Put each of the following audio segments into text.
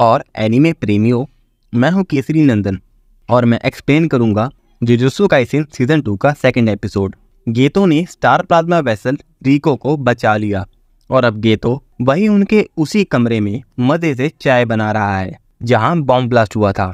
और एनिमे प्रेमियों मैं हूं केसरी नंदन और मैं एक्सप्लेन करूंगा जुजुत्सु काइसेन सीज़न टू का सेकंड एपिसोड गेतो ने स्टार प्लाज्मा वेसल रिको को बचा लिया और अब गेतो वही उनके उसी कमरे में मज़े से चाय बना रहा है जहां बॉम्ब ब्लास्ट हुआ था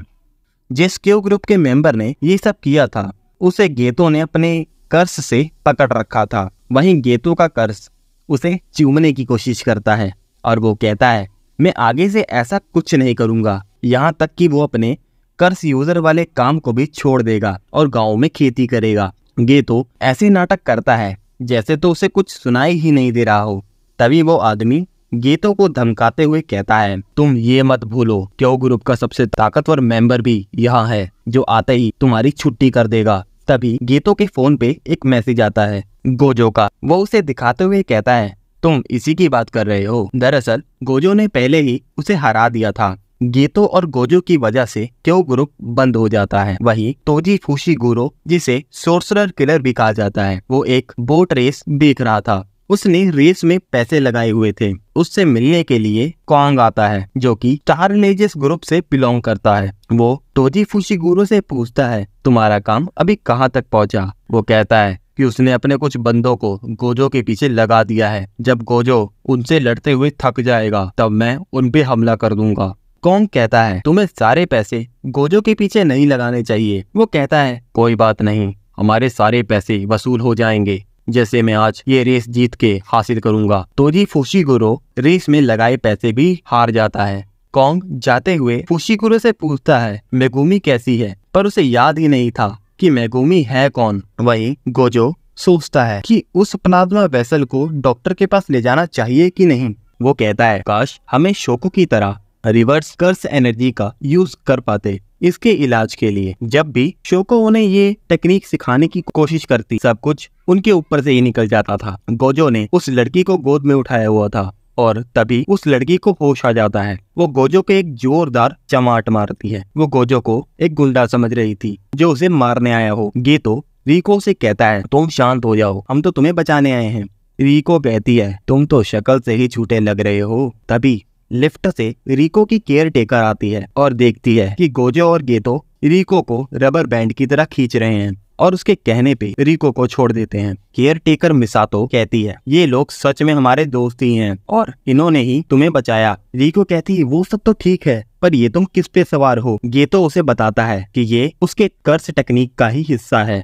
जिस क्यू ग्रुप के मेंबर ने ये सब किया था उसे गेतो ने अपने कर्स से पकड़ रखा था वहीं गेतो का कर्स उसे चूमने की कोशिश करता है और वो कहता है मैं आगे से ऐसा कुछ नहीं करूँगा यहाँ तक कि वो अपने कर्स यूजर वाले काम को भी छोड़ देगा और गाँव में खेती करेगा ये तो ऐसे नाटक करता है जैसे तो उसे कुछ सुनाई ही नहीं दे रहा हो तभी वो आदमी गेतो को धमकाते हुए कहता है तुम ये मत भूलो क्यों ग्रुप का सबसे ताकतवर मेंबर भी यहाँ है जो आते ही तुम्हारी छुट्टी कर देगा तभी गेतो के फोन पे एक मैसेज आता है गोजो का वो उसे दिखाते हुए कहता है तुम इसी की बात कर रहे हो दरअसल गोजो ने पहले ही उसे हरा दिया था गेतो और गोजो की वजह से क्यों ग्रुप बंद हो जाता है वही तोजी फूशी गुरो जिसे सोर्सरर किलर भी कहा जाता है वो एक बोट रेस देख रहा था उसने रेस में पैसे लगाए हुए थे उससे मिलने के लिए कॉन्ग आता है जो कि चार लेजेस ग्रुप से बिलोंग करता है वो टोजी फूशी गुरु से पूछता है तुम्हारा काम अभी कहाँ तक पहुँचा वो कहता है कि उसने अपने कुछ बंदों को गोजो के पीछे लगा दिया है जब गोजो उनसे लड़ते हुए थक जाएगा तब मैं उन पे हमला कर दूंगा कौन कहता है तुम्हें सारे पैसे गोजो के पीछे नहीं लगाने चाहिए वो कहता है कोई बात नहीं हमारे सारे पैसे वसूल हो जाएंगे जैसे मैं आज ये रेस जीत के हासिल करूंगा तो फुशी गुरु रेस में लगाए पैसे भी हार जाता है कॉन्ग जाते हुए गुरु से पूछता है मेगुमी कैसी है पर उसे याद ही नहीं था कि मैगोमी है कौन वहीं गोजो सोचता है कि उस प्लाज्मा वेसल को डॉक्टर के पास ले जाना चाहिए कि नहीं वो कहता है काश हमें शोको की तरह रिवर्स कर्स एनर्जी का यूज कर पाते इसके इलाज के लिए जब भी शोको उन्हें ये टेक्निक सिखाने की कोशिश करती सब कुछ उनके ऊपर से ही निकल जाता था गोजो ने उस लड़की को गोद में उठाया हुआ था और तभी उस लड़की को होश आ जाता है वो गोजो को एक जोरदार चमाट मारती है वो गोजो को एक गुंडा समझ रही थी जो उसे मारने आया हो ये तो रिको से कहता है तुम शांत हो जाओ हम तो तुम्हें बचाने आए हैं रिको कहती है तुम तो शक्ल से ही छूटे लग रहे हो तभी लिफ्ट से रिको की केयर टेकर आती है और देखती है कि गोजो और गेतो रिको को रबर बैंड की तरह खींच रहे हैं और उसके कहने पे रिको को छोड़ देते हैं केयर टेकर मिसातो कहती है ये लोग सच में हमारे दोस्त ही हैं और इन्होंने ही तुम्हें बचाया रिको कहती है वो सब तो ठीक है पर ये तुम किस पे सवार हो ये तो उसे बताता है कि ये उसके कर्स टेक्निक का ही हिस्सा है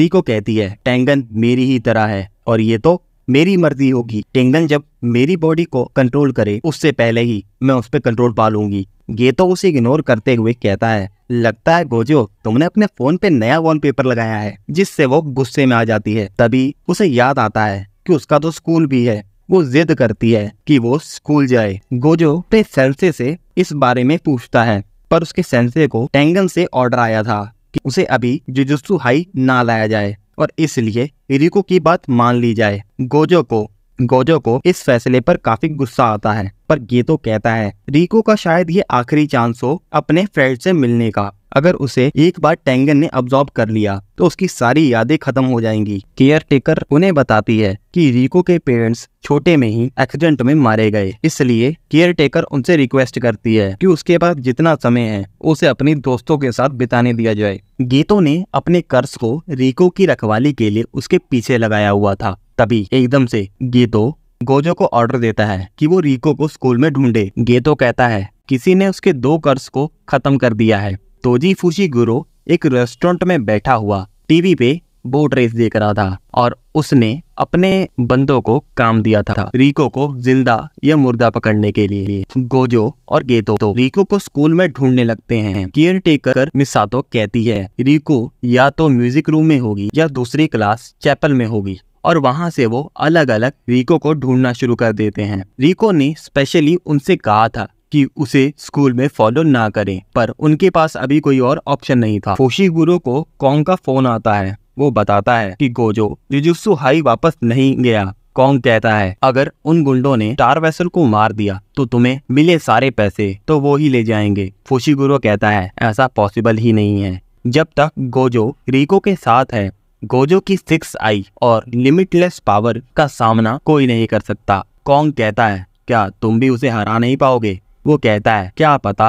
रिको कहती है टेंगन मेरी ही तरह है और ये तो मेरी मर्जी होगी टेंगन जब मेरी बॉडी को कंट्रोल करे उससे पहले ही मैं उस पर कंट्रोल पा लूंगी ये तो उसे इग्नोर करते हुए कहता है लगता है गोजो तुमने अपने फोन पे नया वॉलपेपर लगाया है जिससे वो गुस्से में आ जाती है तभी उसे याद आता है कि उसका तो स्कूल भी है वो जिद करती है कि वो स्कूल जाए गोजो अपने सेंसे से इस बारे में पूछता है पर उसके सेंसे को टेंगन से ऑर्डर आया था कि उसे अभी जुजुस्सु हाई ना लाया जाए और इसलिए रिको की बात मान ली जाए गोजो को गोजो को इस फैसले पर काफी गुस्सा आता है पर गेतो कहता है रिको का शायद ये आखिरी चांस हो अपने फ्रेंड से मिलने का अगर उसे एक बार टेंगन ने अब्जॉर्ब कर लिया तो उसकी सारी यादें खत्म हो जाएंगी केयर टेकर उन्हें बताती है कि रिको के पेरेंट्स छोटे में ही एक्सीडेंट में मारे गए इसलिए केयर टेकर उनसे रिक्वेस्ट करती है कि उसके पास जितना समय है उसे अपने दोस्तों के साथ बिताने दिया जाए गीतो ने अपने कर्ज को रिको की रखवाली के लिए उसके पीछे लगाया हुआ था तभी एकदम से गीतो गोजो को ऑर्डर देता है कि वो रिको को स्कूल में ढूंढे गेतो कहता है किसी ने उसके दो कर्ज को खत्म कर दिया है तोजी फूशी गुरु एक रेस्टोरेंट में बैठा हुआ टीवी पे बोट रेस देख रहा था और उसने अपने बंदों को काम दिया था रिको को जिंदा या मुर्दा पकड़ने के लिए गोजो और गेतो तो रिको को स्कूल में ढूंढने लगते हैं केयर टेकर मिसातो कहती है रिको या तो म्यूजिक रूम में होगी या दूसरी क्लास चैपल में होगी और वहां से वो अलग अलग रिको को ढूंढना शुरू कर देते हैं रिको ने स्पेशली उनसे कहा था कि उसे स्कूल में फॉलो ना करें पर उनके पास अभी कोई और ऑप्शन नहीं था फोशी गुरु को कॉन्ग का फोन आता है वो बताता है कि गोजो जुजुत्सु हाई वापस नहीं गया कॉन्ग कहता है अगर उन गुंडों ने टार वेसल को मार दिया तो तुम्हें मिले सारे पैसे तो वो ही ले जाएंगे फोशी गुरु कहता है ऐसा पॉसिबल ही नहीं है जब तक गोजो रिको के साथ है गोजो की सिक्स आई और लिमिटलेस पावर का सामना कोई नहीं कर सकता कॉन्ग कहता है क्या तुम भी उसे हरा नहीं पाओगे वो कहता है क्या पता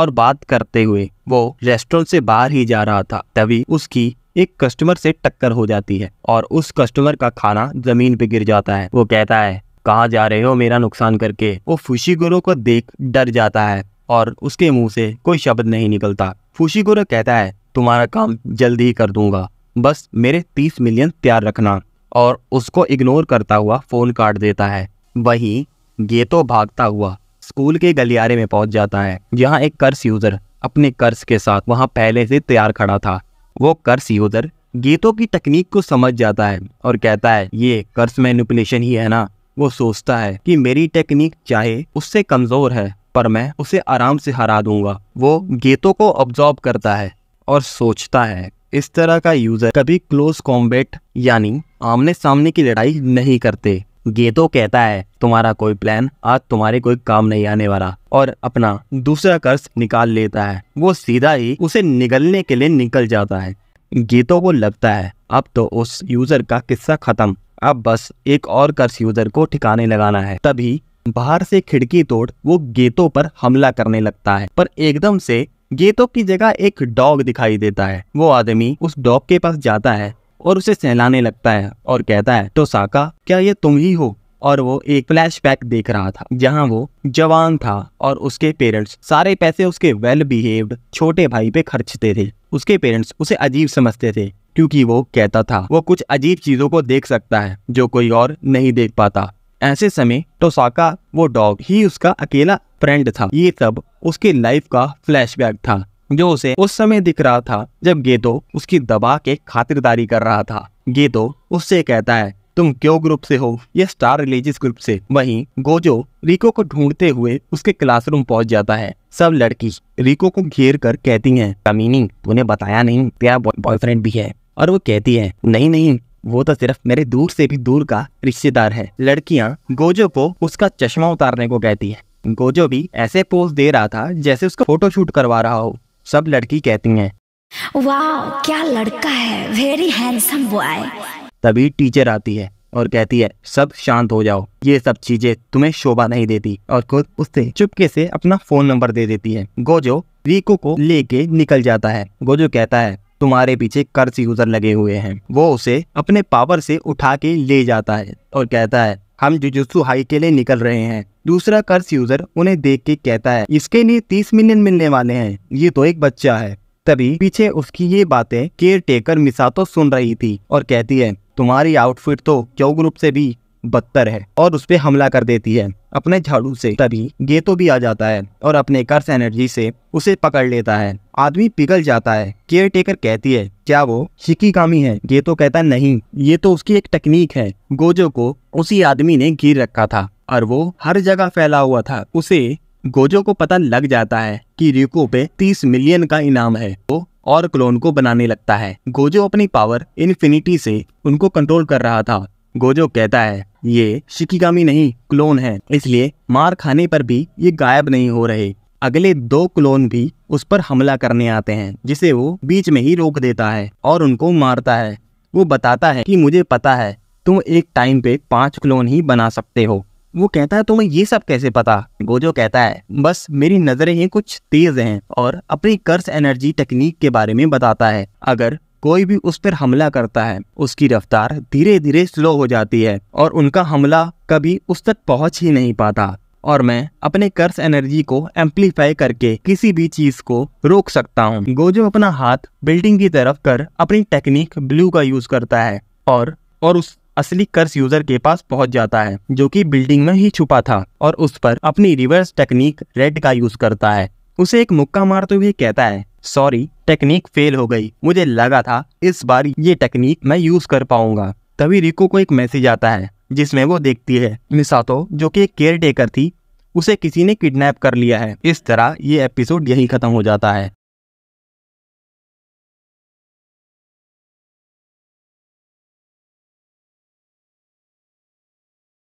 और बात करते हुए वो रेस्टोरेंट से बाहर ही जा रहा था तभी उसकी एक कस्टमर से टक्कर हो जाती है और उस कस्टमर का खाना जमीन पे गिर जाता है वो कहता है कहाँ जा रहे हो मेरा नुकसान करके वो फुशी गुरु को देख डर जाता है और उसके मुंह से कोई शब्द नहीं निकलता गुरु कहता है तुम्हारा काम जल्दी ही कर दूंगा बस मेरे तीस मिलियन तैयार रखना और उसको इग्नोर करता हुआ फ़ोन काट देता है वहीं गेतो भागता हुआ स्कूल के गलियारे में पहुंच जाता है जहां एक कर्स यूजर अपने कर्स के साथ वहां पहले से तैयार खड़ा था वो कर्स यूजर गीतों की तकनीक को समझ जाता है और कहता है ये कर्स मैनिपुलेशन ही है ना वो सोचता है कि मेरी टेक्निक चाहे उससे कमजोर है पर मैं उसे आराम से हरा दूंगा वो गेतों को ऑब्जॉर्व करता है और सोचता है इस तरह का यूजर कभी क्लोज कॉम्बेट यानी आमने सामने की लड़ाई नहीं करते ये तो कहता है तुम्हारा कोई प्लान आज तुम्हारे कोई काम नहीं आने वाला और अपना दूसरा कर्ज निकाल लेता है वो सीधा ही उसे निगलने के लिए निकल जाता है गीतो को लगता है अब तो उस यूजर का किस्सा खत्म अब बस एक और कर्ज यूजर को ठिकाने लगाना है तभी बाहर से खिड़की तोड़ वो गेतो पर हमला करने लगता है पर एकदम से गेतो की जगह एक डॉग दिखाई देता है वो आदमी उस डॉग के पास जाता है और उसे सहलाने लगता है और कहता है तो साका क्या ये तुम ही हो और वो एक फ्लैशबैक देख रहा था जहां वो जवान था और उसके पेरेंट्स सारे पैसे उसके वेल बिहेव्ड छोटे भाई पे खर्चते थे उसके पेरेंट्स उसे अजीब समझते थे क्योंकि वो कहता था वो कुछ अजीब चीजों को देख सकता है जो कोई और नहीं देख पाता ऐसे समय टोसाका तो वो डॉग ही उसका अकेला फ्रेंड था ये सब उसके लाइफ का फ्लैशबैक था जो उसे उस समय दिख रहा था जब गेतो उसकी दबा के खातिरदारी कर रहा था गेतो उससे कहता है तुम क्यों ग्रुप से हो ये स्टार रिलीजियस ग्रुप से वहीं गोजो रिको को ढूंढते हुए उसके क्लासरूम पहुंच जाता है सब लड़की रिको को घेर कर कहती हैं कमीनी तूने बताया नहीं तेरा बॉयफ्रेंड भी है और वो कहती है नहीं नहीं वो तो सिर्फ मेरे दूर से भी दूर का रिश्तेदार है लड़कियां गोजो को उसका चश्मा उतारने को कहती है गोजो भी ऐसे पोज दे रहा था जैसे उसका फोटो शूट करवा रहा हो सब लड़की कहती हैं वाह क्या लड़का है वेरी हैंडसम बॉय तभी टीचर आती है और कहती है सब शांत हो जाओ ये सब चीजें तुम्हें शोभा नहीं देती और खुद उससे चुपके से अपना फोन नंबर दे देती है गोजो रीको को लेके निकल जाता है गोजो कहता है तुम्हारे पीछे कर्ज यूजर लगे हुए हैं वो उसे अपने पावर से उठा के ले जाता है और कहता है हम जुजुत्सु हाई के लिए निकल रहे हैं दूसरा कर्स यूजर उन्हें देख के कहता है इसके लिए तीस मिलियन मिलने वाले हैं ये तो एक बच्चा है तभी पीछे उसकी ये बातें केयर टेकर मिसातो सुन रही थी और कहती है तुम्हारी आउटफिट तो क्यों ग्रुप से भी बदतर है और उस पर हमला कर देती है अपने झाड़ू से तभी गेतो भी आ जाता है और अपने कर्स एनर्जी से उसे पकड़ लेता है आदमी पिघल जाता है केयर टेकर कहती है क्या वो शिकी कामी है गेतो कहता नहीं ये तो उसकी एक टेक्निक है गोजो को उसी आदमी ने घिर रखा था और वो हर जगह फैला हुआ था उसे गोजो को पता लग जाता है कि रिको पे 30 मिलियन का इनाम है वो और क्लोन को बनाने लगता है गोजो अपनी पावर इन्फिनिटी से उनको कंट्रोल कर रहा था गोजो कहता है ये शिकिगामी नहीं क्लोन है इसलिए मार खाने पर भी ये गायब नहीं हो रहे अगले दो क्लोन भी उस पर हमला करने आते हैं जिसे वो बीच में ही रोक देता है और उनको मारता है वो बताता है कि मुझे पता है तुम एक टाइम पे पांच क्लोन ही बना सकते हो वो कहता है तुम्हें ये सब कैसे पता गोजो कहता है बस मेरी नजरें ही कुछ तेज हैं और अपनी कर्स एनर्जी टेक्निक के बारे में बताता है अगर कोई भी उस पर हमला करता है उसकी रफ्तार धीरे धीरे स्लो हो जाती है और उनका हमला कभी उस तक पहुंच ही नहीं पाता और मैं अपने कर्स एनर्जी को एम्पलीफाई करके किसी भी चीज को रोक सकता हूँ गोजो अपना हाथ बिल्डिंग की तरफ कर अपनी टेक्निक ब्लू का यूज करता है और और उस असली कर्स यूजर के पास पहुंच जाता है जो कि बिल्डिंग में ही छुपा था और उस पर अपनी रिवर्स टेक्निक रेड का यूज करता है उसे एक मुक्का मारते तो हुए कहता है सॉरी टेक्निक फेल हो गई मुझे लगा था इस बार ये टेक्निक मैं यूज कर पाऊंगा तभी रिको को एक मैसेज आता है जिसमें वो देखती है मिसातो जो कि एक केयर टेकर थी उसे किसी ने किडनैप कर लिया है इस तरह ये एपिसोड यही खत्म हो जाता है